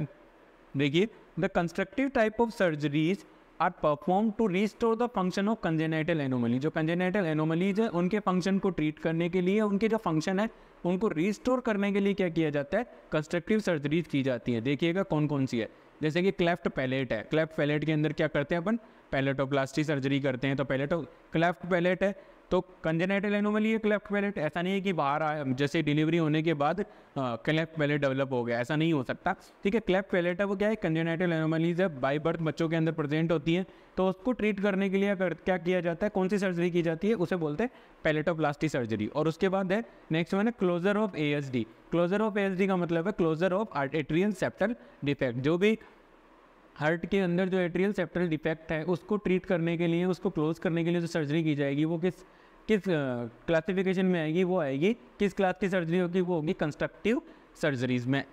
देखिए the constructive type of surgeries are perform to restore the function of congenital anomaly जो कंजेनाइटल एनोमलीज है उनके फंक्शन को ट्रीट करने के लिए उनके जो फंक्शन है उनको रिस्टोर करने के लिए क्या किया जाता है कंस्ट्रक्टिव सर्जरीज की जाती है देखिएगा कौन कौन सी है जैसे कि क्लेफ्ट पैलेट है क्लेफ्ट पैलेट के अंदर क्या करते हैं अपन पैलेटोप्लास्टी सर्जरी करते हैं तो पैलेटो क्लेफ्ट पैलेट है तो कंजेनेटल एनोमली है लेफ्ट पैलेट ऐसा नहीं है कि बाहर आ जैसे डिलीवरी होने के बाद क्लेफ्ट पैलेट डेवलप हो गया ऐसा नहीं हो सकता ठीक है क्लेफ्ट पैलेट है वो क्या है कंजेनेटल एनोमलीज है बाई बर्थ बच्चों के अंदर प्रेजेंट होती है तो उसको ट्रीट करने के लिए अगर क्या किया जाता है कौन सी सर्जरी की जाती है उसे बोलते हैं पैलेटोप्लास्टी सर्जरी और उसके बाद है नेक्स्ट वन है closure of a closure of a का मतलब है closure of atrial septal defect जो भी हार्ट के अंदर जो एट्रियल सेप्टल डिफेक्ट है उसको ट्रीट करने के लिए उसको क्लोज करने के लिए जो सर्जरी की जाएगी वो किस किस क्लासिफिकेशन में आएगी वो आएगी किस क्लास की सर्जरी होगी वो होगी कंस्ट्रक्टिव सर्जरीज में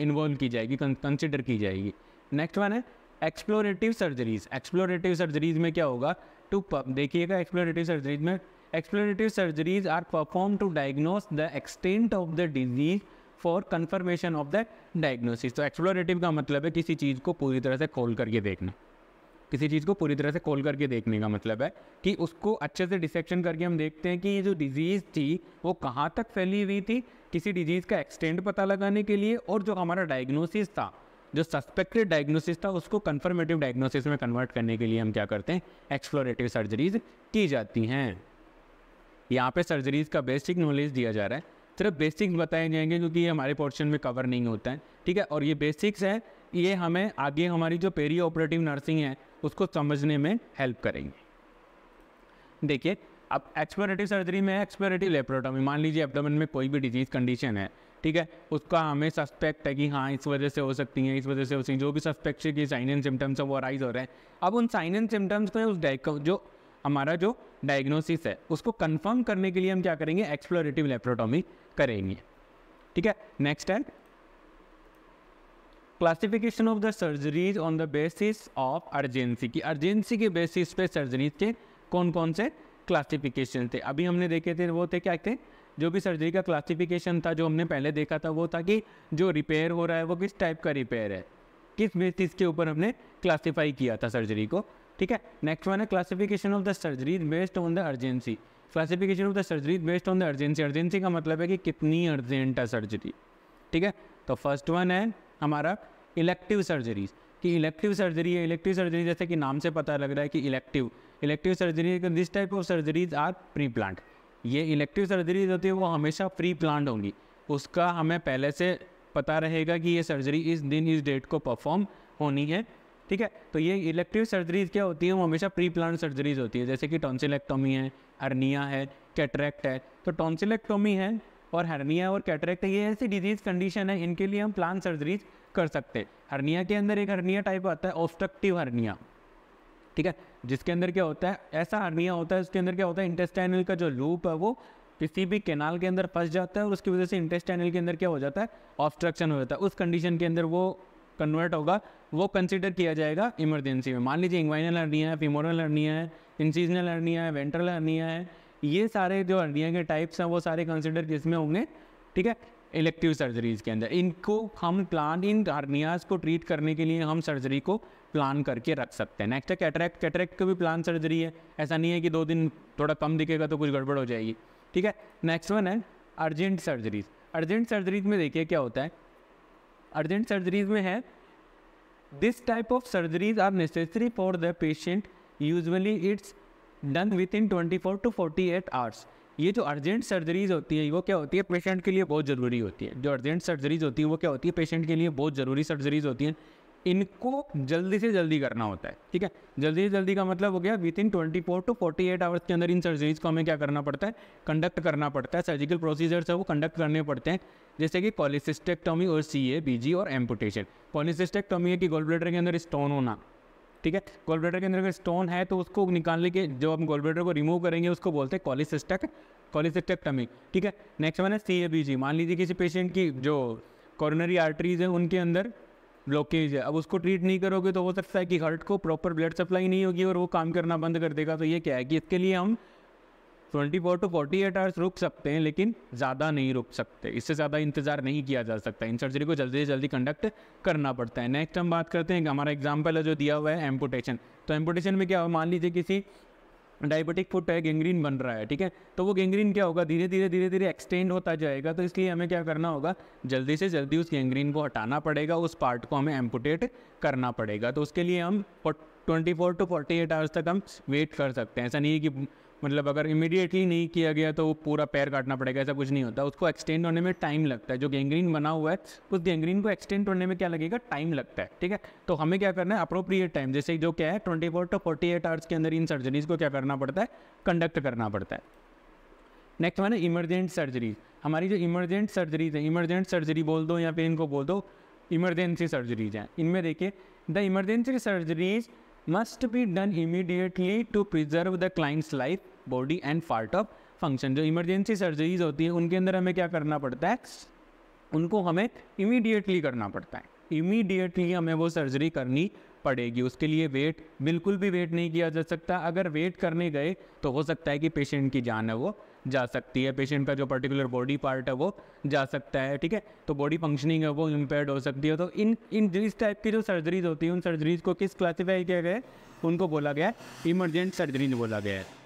इन्वॉल्व की जाएगी कंसिडर की जाएगी नेक्स्ट वन है एक्सप्लोरेटिव सर्जरीज एक्सप्लोरेटिव सर्जरीज में क्या होगा टू देखिएगा एक्सप्लोरेटिव सर्जरीज में explorative surgeries are perform to diagnose the extent of the disease for confirmation of the diagnosis तो एक्सप्लोरेटिव का मतलब है किसी चीज़ को पूरी तरह से खोल करके देखना किसी चीज़ को पूरी तरह से खोल करके देखने का मतलब है कि उसको अच्छे से डिसेक्शन करके हम देखते हैं कि ये जो डिजीज़ थी वो कहाँ तक फैली हुई थी किसी डिजीज़ का एक्सटेंड पता लगाने के लिए और जो हमारा डायग्नोसिस था जो सस्पेक्टेड डायग्नोसिस था उसको कन्फर्मेटिव डायग्नोसिस में कन्वर्ट करने के लिए हम क्या करते हैं एक्सप्लोरेटिव सर्जरीज की जाती हैं यहाँ पे सर्जरीज का बेसिक नॉलेज दिया जा रहा है सिर्फ बेसिक्स बताए जाएंगे क्योंकि ये हमारे पोर्शन में कवर नहीं होता है ठीक है और ये बेसिक्स है ये हमें आगे हमारी जो पेरी ऑपरेटिव नर्सिंग है उसको समझने में हेल्प करेंगे देखिए अब एक्सप्लोरेटिव सर्जरी में एक्सप्लोरेटिव लेप्रोटॉमी मान लीजिए एब्डोमेन में कोई भी डिजीज़ कंडीशन है ठीक है उसका हमें सस्पेक्ट है कि हाँ इस वजह से हो सकती है इस वजह से हो सकती जो भी सस्पेक्ट है कि साइन एंड सिम्टम्स है वो अराइज हो रहे हैं अब उन साइन एंड सिम्टम्स में उस जो हमारा जो डायग्नोसिस है उसको कंफर्म करने के लिए हम क्या करेंगे एक्सप्लोरेटिव लेप्रोटॉमी करेंगे ठीक है नेक्स्ट है classification of the surgeries on the basis of urgency की अर्जेंसी के बेसिस पे सर्जरीज के कौन कौन से क्लासिफिकेशन थे अभी हमने देखे थे वो थे क्या थे जो भी सर्जरी का क्लासिफिकेशन था जो हमने पहले देखा था वो था कि जो रिपेयर हो रहा है वो किस टाइप का रिपेयर है किस बेसिस के ऊपर हमने क्लासीफाई किया था सर्जरी को ठीक है नेक्स्ट वन है classification of the surgery based on the urgency classification of the surgery based on the urgency urgency का मतलब है कि कितनी अर्जेंट है सर्जरी ठीक है तो फर्स्ट वन है हमारा इलेक्टिव सर्जरीज कि इलेक्टिव सर्जरी है इलेक्टिव सर्जरी जैसे कि नाम से पता लग रहा है कि elective elective surgery this type of surgeries are preplan ये इलेक्टिव सर्जरीज होती है वो हमेशा प्री प्लान होंगी उसका हमें पहले से पता रहेगा कि ये सर्जरी इस दिन इस डेट को परफॉर्म होनी है ठीक है तो ये इलेक्टिव सर्जरीज क्या होती है वो हमेशा प्री प्लान सर्जरीज होती है जैसे कि टॉन्सिलेक्टोमी है हर्निया है कैटरेक्ट है तो टॉन्सिलेक्टोमी है और हर्निया और कैटरेक्ट है ये ऐसी डिजीज कंडीशन है इनके लिए हम प्लान सर्जरीज कर सकते हैं हर्निया के अंदर एक हर्निया टाइप आता है ऑब्स्ट्रक्टिव हर्निया ठीक है जिसके अंदर क्या होता है ऐसा हर्निया होता है उसके अंदर क्या होता है इंटेस्टाइनल का जो लूप है वो किसी भी केनाल के अंदर फंस जाता है और उसकी वजह से इंटेस्टाइनल के अंदर क्या हो जाता है ऑब्स्ट्रक्शन हो जाता है उस कंडीशन के अंदर वो कन्वर्ट होगा वो कंसिडर किया जाएगा इमरजेंसी में मान लीजिए इंग्वाइनल हर्निया है फिमोरल हर्निया है इंसीजनल हर्निया है वेंट्रल हर्निया है ये सारे जो हर्निया के टाइप्स हैं वो सारे कंसिडर किसमें होंगे ठीक है इलेक्टिव सर्जरीज के अंदर इनको हम प्लान इन हर्नियाज को ट्रीट करने के लिए हम सर्जरी को प्लान करके रख सकते हैं नेक्स्ट है कैटरेक्ट कैटरेक्ट का भी प्लान सर्जरी है ऐसा नहीं है कि दो दिन थोड़ा कम दिखेगा तो कुछ गड़बड़ हो जाएगी ठीक है नेक्स्ट वन है अर्जेंट सर्जरीज अर्जेंट सर्जरीज में देखिए क्या होता है अर्जेंट सर्जरीज में है this type of surgeries are necessary for the patient usually it's done within twenty four to forty eight hours ये जो अर्जेंट सर्जरीज होती है वो क्या होती है पेशेंट के लिए बहुत ज़रूरी होती है जो अर्जेंट सर्जरीज होती है वो क्या होती है पेशेंट के लिए बहुत ज़रूरी सर्जरीज होती हैं इनको जल्दी से जल्दी करना होता है ठीक है जल्दी से जल्दी का मतलब हो गया within twenty four to forty eight hours के अंदर इन सर्जरीज को हमें क्या करना पड़ता है कंडक्ट करना पड़ता है सर्जिकल प्रोसीजर्स है वो कंडक्ट करने पड़ते हैं जैसे कि पॉलिसिस्टेक्टोमी और सी ए बी जी और एम्पुटेशन पॉलिसिस्टेक्टोमी है कि गोल ब्लेडर के अंदर स्टोन होना ठीक है गोल ब्लेडर के अंदर अगर स्टोन है तो उसको निकालने के जो हम गोल ब्लेडर को रिमूव करेंगे उसको बोलते हैं कॉलिसिस्टेक कॉलिसिस्टेक्टोमी ठीक है नेक्स्ट वन है सी ए बी जी मान लीजिए किसी पेशेंट की जो कॉर्नरी आर्टरीज है उनके अंदर ब्लॉकेज है अब उसको ट्रीट नहीं करोगे तो हो सकता है कि हार्ट को प्रॉपर ब्लड सप्लाई नहीं होगी और वो काम करना बंद कर देगा तो ये क्या है कि इसके लिए हम 24 टू फोर्टी एट आवर्स रुक सकते हैं लेकिन ज़्यादा नहीं रुक सकते इससे ज़्यादा इंतज़ार नहीं किया जा सकता इन सर्जरी को जल्दी से जल्दी कंडक्ट करना पड़ता है नेक्स्ट हम बात करते हैं हमारा एग्जाम्पल है जो दिया हुआ है एम्पोटेशन तो एम्पोटेशन में क्या मान लीजिए किसी डायबिटिक फूड है गेंग्रीन बन रहा है ठीक है तो वो गेंग्रीन क्या होगा धीरे धीरे धीरे धीरे एक्सटेंड होता जाएगा तो इसलिए हमें क्या करना होगा जल्दी से जल्दी उस गेंग्रीन को हटाना पड़ेगा उस पार्ट को हमें एम्पुटेट करना पड़ेगा तो उसके लिए हम twenty four to forty eight hours तक हम वेट कर सकते हैं ऐसा नहीं है कि मतलब अगर इमीडिएटली नहीं किया गया तो वो पूरा पैर काटना पड़ेगा ऐसा कुछ नहीं होता उसको एक्सटेंड होने में टाइम लगता है जो गेंग्रीन बना हुआ है उस गेंग्रीन को एक्सटेंड होने में क्या लगेगा टाइम लगता है ठीक है तो हमें क्या करना है अप्रोप्रिएट टाइम जैसे जो क्या है twenty four to forty eight hours के अंदर इन सर्जरीज को क्या करना पड़ता है कंडक्ट करना पड़ता है नेक्स्ट हमारे इमरजेंट सर्जरीज हमारी जो इमरजेंट सर्जरीज है इमरजेंट सर्जरी बोल दो या फिर इनको बोल दो इमरजेंसी सर्जरीज हैं इनमें देखिए the emergency surgeries must be done immediately to preserve the client's life body and part of function जो इमरजेंसी सर्जरीज होती है उनके अंदर हमें क्या करना पड़ता है उनको हमें इमीडिएटली करना पड़ता है इमीडिएटली हमें वो सर्जरी करनी पड़ेगी उसके लिए वेट बिल्कुल भी वेट नहीं किया जा सकता अगर वेट करने गए तो हो सकता है कि पेशेंट की जान है वो जा सकती है पेशेंट का जो पर्टिकुलर बॉडी पार्ट है वो जा सकता है ठीक है तो बॉडी फंक्शनिंग है वो इम्पेयर्ड हो सकती है तो इन इन इस टाइप की जो सर्जरीज होती है उन सर्जरीज को किस क्लासीफाई किया गया है उनको बोला गया है इमरजेंट सर्जरीज बोला गया है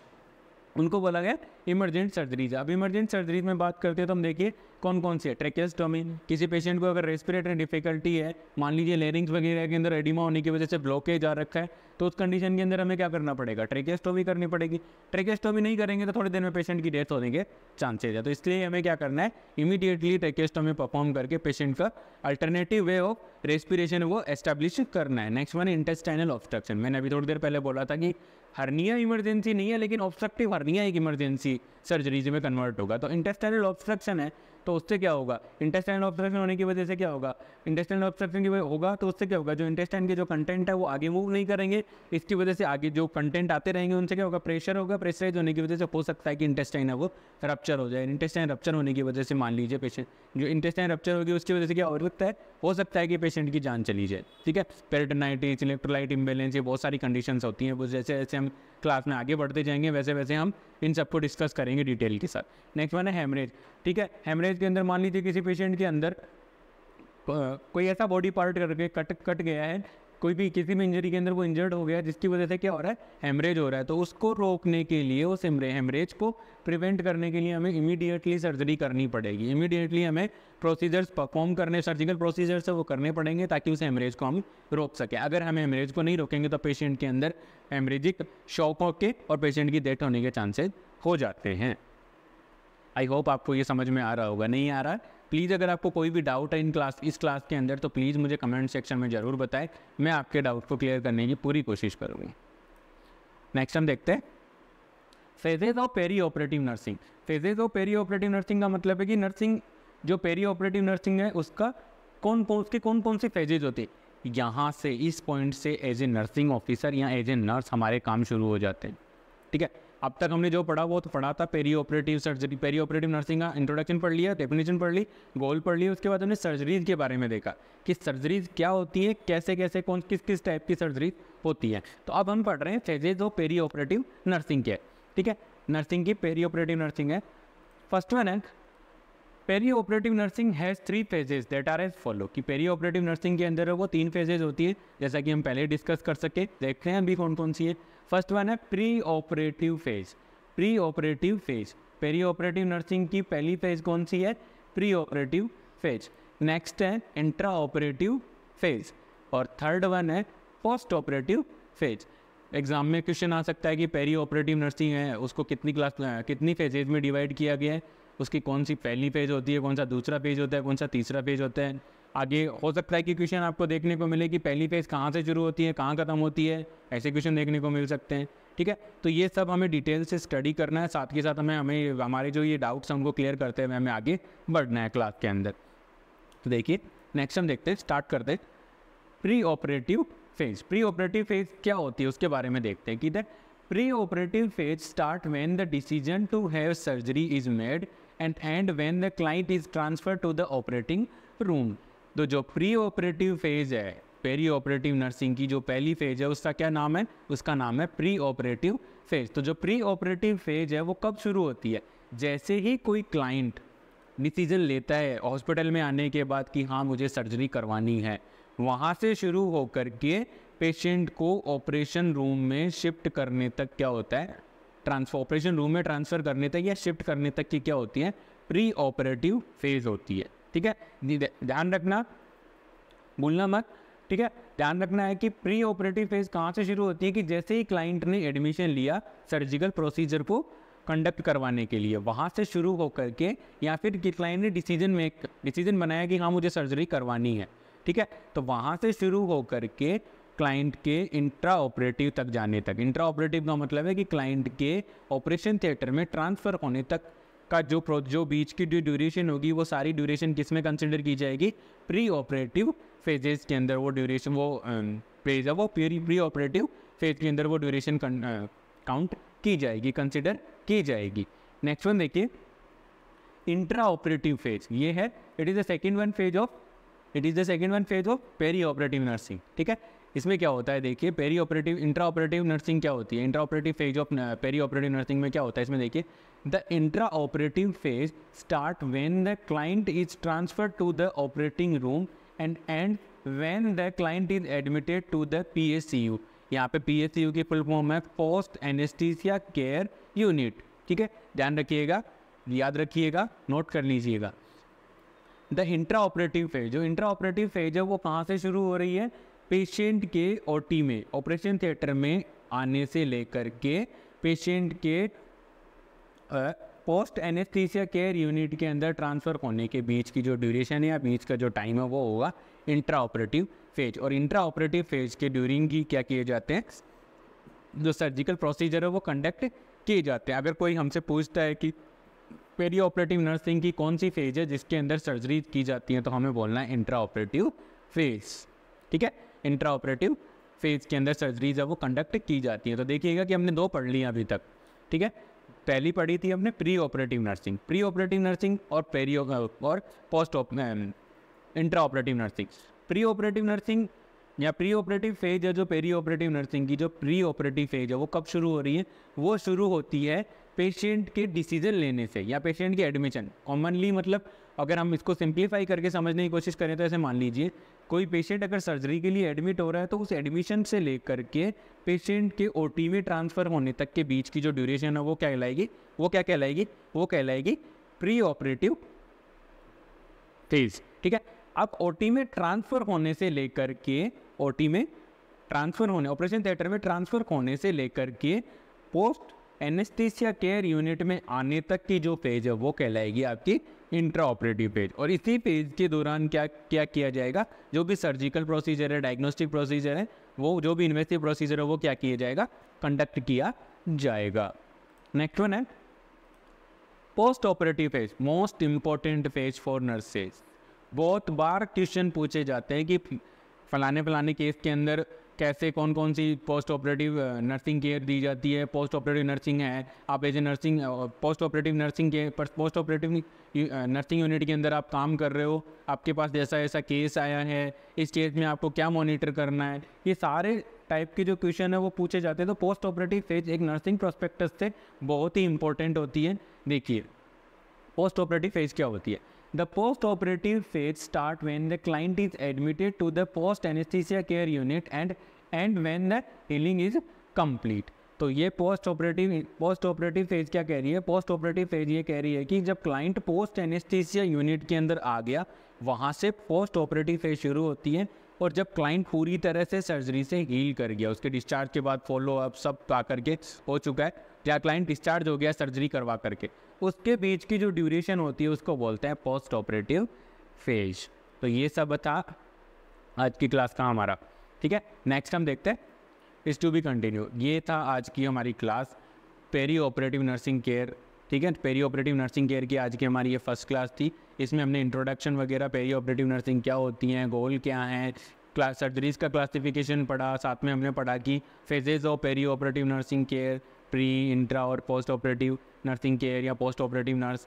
उनको बोला गया इमरजेंट सर्जरीज अब इमरजेंट सर्जरीज में बात करते हैं तो हम देखिए कौन कौन सी है ट्रेकेस्टोमी किसी पेशेंट को अगर रेस्पिरेटरी डिफिकल्टी है मान लीजिए लेरिंग्स वगैरह के अंदर एडिमा होने की वजह से ब्लॉकेज आ रखा है तो उस कंडीशन के अंदर हमें क्या करना पड़ेगा ट्रेकेस्टोमी करनी पड़ेगी ट्रेकेस्टोमी नहीं करेंगे तो थोड़ी देर में पेशेंट की डेथ होने के चांसेज है तो इसलिए हमें क्या करना है इमीडिएटली ट्रेकेस्टोमी परफॉर्म करके पेशेंट का अल्टरनेटिव वे ऑफ रेस्पिरेशन वो एस्टेब्लिश करना है नेक्स्ट वन इंटेस्टाइनल ऑब्स्ट्रक्शन मैंने अभी थोड़ी देर पहले बोला था कि हर्निया इमरजेंसी नहीं है लेकिन ऑब्स्ट्रक्टिव हर्निया एक इमरजेंसी सर्जरीज में कन्वर्ट होगा तो इंटेस्टाइनल ऑब्स्ट्रक्शन है तो उससे क्या होगा इंटेस्टाइन ऑब्स्ट्रक्शन होने की वजह से क्या होगा इंटेस्टाइन ऑब्स्ट्रक्शन की वजह होगा तो उससे क्या होगा जो इंटेस्टाइन के जो कंटेंट है वो आगे मूव नहीं करेंगे इसकी वजह से आगे जो कंटेंट आते रहेंगे उनसे क्या होगा प्रेशर होगा प्रेशराइज होने की वजह से हो सकता है कि इंटेस्टाइन है वो रप्चर हो जाए इंटेस्टाइन रप्चर होने की वजह से मान लीजिए पेशेंट जो इंटेस्टाइन रप्चर होगी उसकी वजह से क्या हो सकता है हो सकता है कि पेशेंट की जान चली जाए ठीक है पेरेटनाइटिस इलेक्ट्रोलाइट इम्बेलेंस ये बहुत सारी कंडीशन होती हैं वो जैसे जैसे हम क्लास में आगे बढ़ते जाएंगे वैसे वैसे हम इन सबको डिस्कस करेंगे डिटेल के साथ नेक्स्ट वन है हेमरेज ठीक है हेमरेज के अंदर मान लीजिए किसी पेशेंट के अंदर कोई ऐसा बॉडी पार्ट करके कट कट गया है कोई भी किसी भी इंजरी के अंदर वो इंजर्ड हो गया जिसकी वजह से क्या हो रहा है हेमरेज हो रहा है तो उसको रोकने के लिए उस हेमरेज को प्रिवेंट करने के लिए हमें इमीडिएटली सर्जरी करनी पड़ेगी इमीडिएटली हमें प्रोसीजर्स परफॉर्म करने सर्जिकल प्रोसीजर्स है वो करने पड़ेंगे ताकि उस हेमरेज को हम रोक सकें अगर हम हेमरेज को नहीं रोकेंगे तो पेशेंट के अंदर हेमरेजिक शॉक के और पेशेंट की डेथ होने के चांसेज हो जाते हैं आई होप आपको ये समझ में आ रहा होगा नहीं आ रहा प्लीज़ अगर आपको कोई भी डाउट है इन क्लास इस क्लास के अंदर तो प्लीज़ मुझे कमेंट सेक्शन में ज़रूर बताएं मैं आपके डाउट को क्लियर करने की पूरी कोशिश करूँगी नेक्स्ट हम देखते हैं phases of peri operative nursing phases of peri operative nursing का मतलब है कि नर्सिंग जो पेरी ऑपरेटिव नर्सिंग है उसका कौन कौन उसके कौन कौन से फेजेज होते हैं यहाँ से इस पॉइंट से एज ए नर्सिंग ऑफिसर या एज ए नर्स हमारे काम शुरू हो जाते हैं ठीक है अब तक हमने जो पढ़ा वो तो पढ़ा था perioperative surgery peri operative nursing का इंट्रोडक्शन पढ़ लिया डेफिनेशन पढ़ ली गोल पढ़ ली उसके बाद हमने सर्जरीज के बारे में देखा कि सर्जरीज क्या होती है कैसे कैसे कौन किस किस टाइप की सर्जरीज होती है तो अब हम पढ़ रहे हैं phases of peri operative nursing के ठीक है नर्सिंग की पेरी ऑपरेटिव नर्सिंग है फर्स्ट वन है peri operative nursing has three phases that are as follow कि पेरी ऑपरेटिव नर्सिंग के अंदर वो तीन फेजेज होती है जैसा कि हम पहले डिस्कस कर सके देखते हैं अभी कौन कौन सी है फर्स्ट वन है preoperative phase preoperative phase peri operative nursing की पहली फेज कौन सी है प्री ऑपरेटिव फेज नेक्स्ट है इंट्रा ऑपरेटिव फेज और थर्ड वन है पोस्ट ऑपरेटिव फेज एग्जाम में क्वेश्चन आ सकता है कि पेरी ऑपरेटिव नर्सिंग है उसको कितनी क्लास कितनी फेजेज में डिवाइड किया गया है उसकी कौन सी पहली फेज होती है कौन सा दूसरा पेज होता है कौन सा तीसरा पेज होता है आगे हो सकता है कि क्वेश्चन आपको देखने को मिले कि पहली फेज कहाँ से शुरू होती है कहाँ ख़त्म होती है ऐसे क्वेश्चन देखने को मिल सकते हैं ठीक है तो ये सब हमें डिटेल से स्टडी करना है साथ के साथ हमें हमें हमारे जो ये डाउट्स हैं उनको क्लियर करते हुए हमें आगे बढ़ना है क्लास के अंदर तो देखिए नेक्स्ट हम देखते हैं स्टार्ट करते हैं preoperative phase preoperative phase क्या होती है उसके बारे में देखते हैं कि that preoperative phase start when the decision to have surgery is made and and when the client is transfer to the operating room तो जो प्री ऑपरेटिव फेज है पेरी ऑपरेटिव नर्सिंग की जो पहली फेज है उसका क्या नाम है उसका नाम है प्री ऑपरेटिव फेज तो जो प्री ऑपरेटिव फेज है वो कब शुरू होती है जैसे ही कोई क्लाइंट डिसीजन लेता है हॉस्पिटल में आने के बाद कि हाँ मुझे सर्जरी करवानी है वहाँ से शुरू होकर के पेशेंट को ऑपरेशन रूम में शिफ्ट करने तक क्या होता है ट्रांसफर ऑपरेशन रूम में ट्रांसफ़र करने तक या शिफ्ट करने तक की क्या होती है प्री ऑपरेटिव फेज़ होती है ठीक है ध्यान रखना भूलना मत ठीक है ध्यान रखना है कि प्री ऑपरेटिव फेज कहाँ से शुरू होती है कि जैसे ही क्लाइंट ने एडमिशन लिया सर्जिकल प्रोसीजर को कंडक्ट करवाने के लिए वहाँ से शुरू होकर के या फिर कि क्लाइंट ने डिसीजन मेक डिसीजन बनाया कि हाँ मुझे सर्जरी करवानी है ठीक है तो वहाँ से शुरू होकर के क्लाइंट के इंट्रा ऑपरेटिव तक जाने तक इंट्रा ऑपरेटिव का मतलब है कि क्लाइंट के ऑपरेशन थिएटर में ट्रांसफ़र होने तक का जो जो बीच की जो ड्यूरेशन होगी वो सारी ड्यूरेशन किस में कंसिडर की जाएगी प्री ऑपरेटिव फेजेस के अंदर वो ड्यूरेशन वो फेज है वो प्री प्री ऑपरेटिव फेज के अंदर वो ड्यूरेशन काउंट की जाएगी कंसिडर की जाएगी नेक्स्ट वन देखिए इंट्रा ऑपरेटिव फेज ये है it is the second one phase of it is the second one phase of peri operative nursing ठीक है इसमें क्या होता है देखिए perioperative intraoperative nursing क्या होती है intraoperative phase of peri operative nursing में क्या होता है इसमें देखिए the intra phase start when the client is transfer to the operating room and and when the client is admitted to the P S C U यहाँ पे P S C U की full form है post anaesthesia care unit ठीक है ध्यान रखिएगा याद रखिएगा नोट कर लीजिएगा द इंट्रा ऑपरेटिव फेज जो इंट्रा ऑपरेटिव फेज है वो कहाँ से शुरू हो रही है पेशेंट के ओटी में ऑपरेशन थिएटर में आने से लेकर के पेशेंट के पोस्ट एनेस्थीसिया केयर यूनिट के अंदर ट्रांसफ़र होने के बीच की जो ड्यूरेशन है या बीच का जो टाइम है वो होगा इंट्रा ऑपरेटिव फेज और इंट्रा ऑपरेटिव फेज के ड्यूरिंग ही क्या किए जाते हैं जो सर्जिकल प्रोसीजर है वो कंडक्ट किए जाते हैं अगर कोई हमसे पूछता है कि पेरी ऑपरेटिव नर्सिंग की कौन सी फेज है जिसके अंदर सर्जरी की जाती है तो हमें बोलना है इंट्रा ऑपरेटिव फेज ठीक है इंट्रा ऑपरेटिव फेज के अंदर सर्जरीज है वो कंडक्ट की जाती है तो देखिएगा कि हमने दो पढ़ लिया अभी तक ठीक है पहली पढ़ी थी हमने preoperative nursing preoperative nursing और पेरी और post op intraoperative nursing preoperative nursing या प्री ऑपरेटिव फेज है जो पेरी ऑपरेटिव नर्सिंग की जो प्री ऑपरेटिव फेज है वो कब शुरू हो रही है वो शुरू होती है पेशेंट के डिसीजन लेने से या पेशेंट के एडमिशन कॉमनली मतलब अगर हम इसको सिंप्लीफाई करके समझने की कोशिश करें तो ऐसे मान लीजिए कोई पेशेंट अगर सर्जरी के लिए एडमिट हो रहा है तो उस एडमिशन से लेकर के पेशेंट के ओ में ट्रांसफ़र होने तक के बीच की जो ड्यूरेशन है वो क्या कहलाएगी वो क्या कहलाएगी वो कहलाएगी प्री ऑपरेटिव फेज ठीक है अब ओ में ट्रांसफ़र होने से लेकर के ओ में ट्रांसफ़र होने ऑपरेशन थिएटर में ट्रांसफ़र होने से लेकर के पोस्ट एनेस्थीसिया केयर यूनिट में आने तक की जो फेज है वो कहलाएगी आपकी इंट्रा ऑपरेटिव पेज और इसी पेज के दौरान क्या क्या किया जाएगा जो भी सर्जिकल प्रोसीजर है डायग्नोस्टिक प्रोसीजर है वो जो भी इन्वेस्टिव प्रोसीजर है वो क्या किया जाएगा कंडक्ट किया जाएगा नेक्स्ट वन है postoperative phase most important phase for nurses बहुत बार क्वेश्चन पूछे जाते हैं कि फलाने फलाने केस के अंदर कैसे कौन कौन सी पोस्ट ऑपरेटिव नर्सिंग केयर दी जाती है पोस्ट ऑपरेटिव नर्सिंग है आप as a nursing postoperative nursing के पर पोस्ट ऑपरेटिव नर्सिंग यूनिट के अंदर आप काम कर रहे हो आपके पास जैसा ऐसा केस आया है इस केस में आपको क्या मॉनिटर करना है ये सारे टाइप के जो क्वेश्चन है वो पूछे जाते हैं तो पोस्ट ऑपरेटिव फेज एक नर्सिंग प्रोस्पेक्टस से बहुत ही इंपॉर्टेंट होती है देखिए पोस्ट ऑपरेटिव फेज क्या होती है The post-operative phase start when the client is admitted to the post-anesthesia care unit and end when the healing is complete. तो ये postoperative postoperative phase क्या कह रही है पोस्ट ऑपरेटिव फेज ये कह रही है कि जब क्लाइंट पोस्ट एनेस्थीसिया यूनिट के अंदर आ गया वहाँ से पोस्ट ऑपरेटिव फेज शुरू होती है और जब क्लाइंट पूरी तरह से सर्जरी से हील कर गया उसके डिस्चार्ज के बाद फॉलो अप सब आ करके हो चुका है या क्लाइंट डिस्चार्ज हो गया सर्जरी करवा करके उसके बीच की जो ड्यूरेशन होती है उसको बोलते हैं पोस्ट ऑपरेटिव फेज तो ये सब था आज की क्लास का हमारा ठीक है नेक्स्ट हम देखते हैं इस टू बी कंटिन्यू ये था आज की हमारी class peri operative nursing care ठीक है पेरी ऑपरेटिव नर्सिंग केयर की आज की हमारी ये फर्स्ट क्लास थी इसमें हमने इंट्रोडक्शन वगैरह पेरी ऑपरेटिव नर्सिंग क्या होती हैं गोल क्या हैं क्लास सर्जरीज का क्लासिफिकेशन पढ़ा साथ में हमने पढ़ा कि phases of peri operative nursing care pre intra और पोस्ट ऑपरेटिव नर्सिंग केयर या पोस्ट ऑपरेटिव नर्स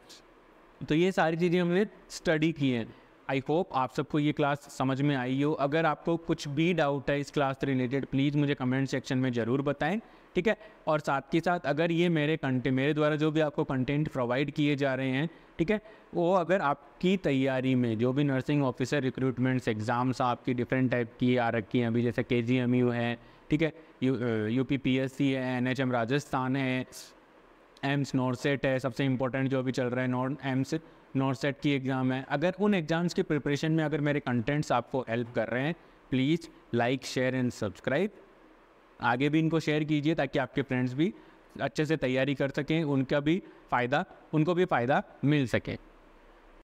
तो ये सारी चीज़ें हमने स्टडी की हैं आई होप आप सबको ये क्लास समझ में आई हो अगर आपको कुछ भी डाउट है इस क्लास से रिलेटेड प्लीज़ मुझे कमेंट सेक्शन में ज़रूर बताएं ठीक है और साथ के साथ अगर ये मेरे कंटे मेरे द्वारा जो भी आपको कंटेंट प्रोवाइड किए जा रहे हैं ठीक है वो अगर आपकी तैयारी में जो भी नर्सिंग ऑफिसर रिक्रूटमेंट्स एग्ज़ाम्स आपकी डिफरेंट टाइप की आ रखी हैं अभी जैसे के जी एम यू है ठीक है U P P S C है एन एच एम राजस्थान है एम्स नॉर्सेट है सबसे इम्पोर्टेंट जो अभी चल रहा है नॉर्थ एम्स नॉर्सेट की एग्ज़ाम है अगर उन एग्ज़ाम्स के प्रिपरेशन में अगर मेरे कंटेंट्स आपको हेल्प कर रहे हैं please like share and subscribe आगे भी इनको शेयर कीजिए ताकि आपके फ्रेंड्स भी अच्छे से तैयारी कर सकें उनका भी फ़ायदा उनको भी फ़ायदा मिल सके